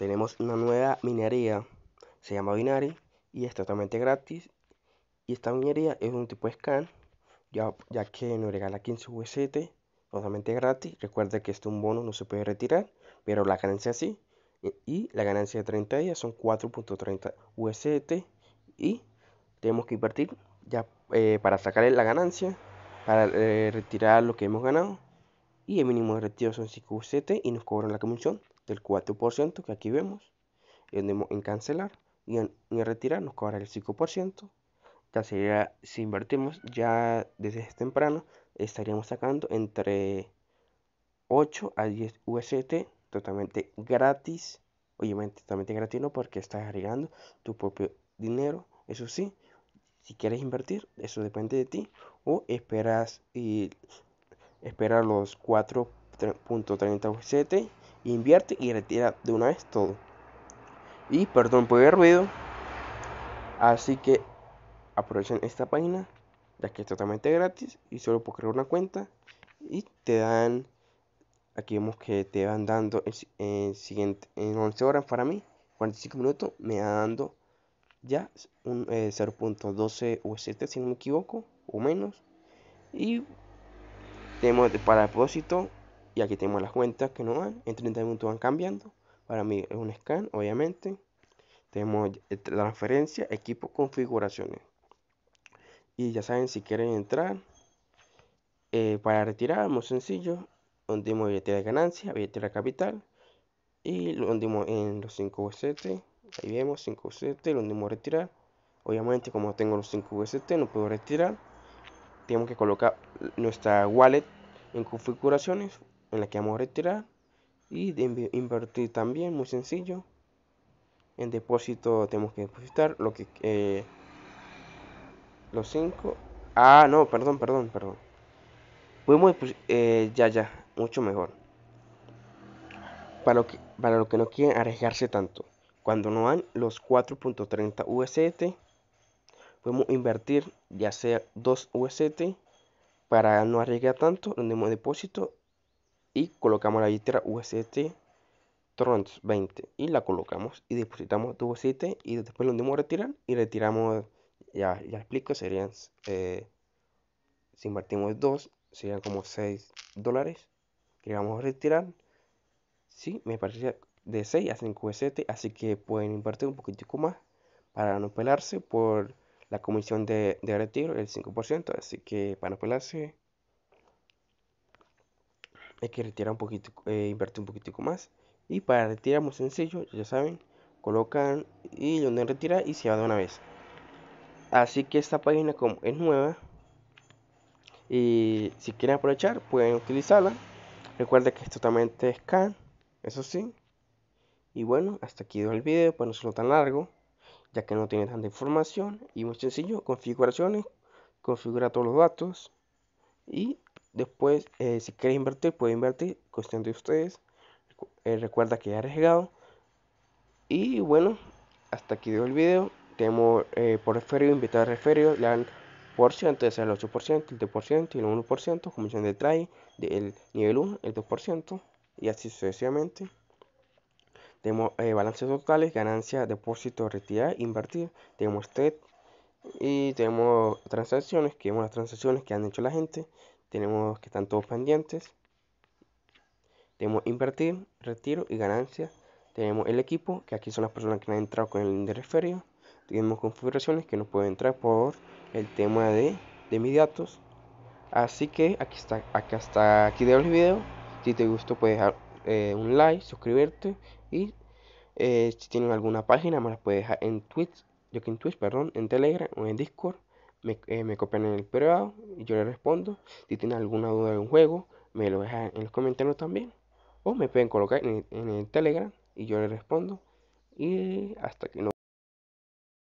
tenemos una nueva minería, se llama Binary y es totalmente gratis. Y esta minería es un tipo de scan, ya, ya que nos regala 15 UST totalmente gratis. Recuerda que este un bono no se puede retirar, pero la ganancia sí. Y la ganancia de 30 días son 4.30 UST y tenemos que invertir ya eh, para sacar la ganancia, para eh, retirar lo que hemos ganado. Y el mínimo de retiro son 5 UST y nos cobran la comisión el 4% que aquí vemos, en, en cancelar y en, retirar nos cobra el 5%. Ya si invertimos ya desde este temprano, estaríamos sacando entre 8 a 10 UST totalmente gratis. Obviamente totalmente gratis no porque estás agregando tu propio dinero. Eso sí, si quieres invertir, eso depende de ti. O esperas y esperar los 4.30 UST invierte y retira de una vez todo. Y perdón por el ruido, así que aprovechen esta página, ya que es totalmente gratis y solo por crear una cuenta y te dan aquí vemos que te van dando en, siguiente en 11 horas para mí 45 minutos me va dando ya un eh, 0.12 7 si no me equivoco o menos y tenemos para depósito y aquí tenemos las cuentas que no van. En 30 minutos van cambiando. Para mí es un scan, obviamente. Tenemos eh, transferencia, equipo, configuraciones. Y ya saben, si quieren entrar, eh, para retirar, muy sencillo. donde billetera de ganancia, la capital. Y lo hundimos en los 5 VST. Ahí vemos 5 VST, lo hemos retirar. Obviamente, como tengo los 5 VST, no puedo retirar. Tenemos que colocar nuestra wallet en configuraciones en la que vamos a retirar y de invertir también muy sencillo en depósito tenemos que depositar lo que eh, los 5 ah no perdón perdón perdón podemos eh, ya ya mucho mejor para lo que para lo que no quieren arriesgarse tanto cuando no hay los 4.30 UST podemos invertir ya sea 2 UST para no arriesgar tanto en depósito y colocamos la letra UST Trons 20 y la colocamos y depositamos tu UST y después lo dimos retirar y retiramos, ya, ya explico, serían, eh, si invertimos 2, serían como 6 dólares que vamos a retirar. Sí, me parece de 6 a 5 UST, así que pueden invertir un poquitico más para no pelarse por la comisión de, de retiro, el 5%, así que para no pelarse hay que retirar un poquito, eh, invertir un poquitico más. Y para retirar muy sencillo, ya saben, colocan y donde retira y se va de una vez. Así que esta página como es nueva y si quieren aprovechar pueden utilizarla. Recuerda que es totalmente scan, eso sí. Y bueno, hasta aquí el video para no serlo tan largo, ya que no tiene tanta información y muy sencillo, configuraciones, configura todos los datos y Después, eh, si quieres invertir, puede invertir, cuestión de ustedes. Eh, recuerda que ya arriesgado. Y bueno, hasta aquí dio el video. Tenemos eh, por referido, invitado a referido, le dan por ciento, es el 8%, el 2% y el 1%, comisión de trade del nivel 1, el 2% y así sucesivamente. Tenemos balances totales, ganancia, depósito, retirar, invertir. Tenemos TED y tenemos transacciones, que vemos las transacciones que han hecho la gente tenemos que están todos pendientes. Tenemos invertir, retiro y ganancia. Tenemos el equipo, que aquí son las personas que han entrado con el de referio. Tenemos configuraciones que no pueden entrar por el tema de, de mis datos. Así que aquí está, acá está, aquí de el video. Si te gustó puedes dejar eh, un like, suscribirte y eh, si tienen alguna página me la puedes dejar en Twitch, yo que en Twitch, perdón, en Telegram o en Discord. Eh, me, copian en el privado y yo le respondo. Si tienen alguna duda de un juego, me lo dejan en los comentarios también. O me pueden colocar en, en el Telegram y yo le respondo. Y hasta que no.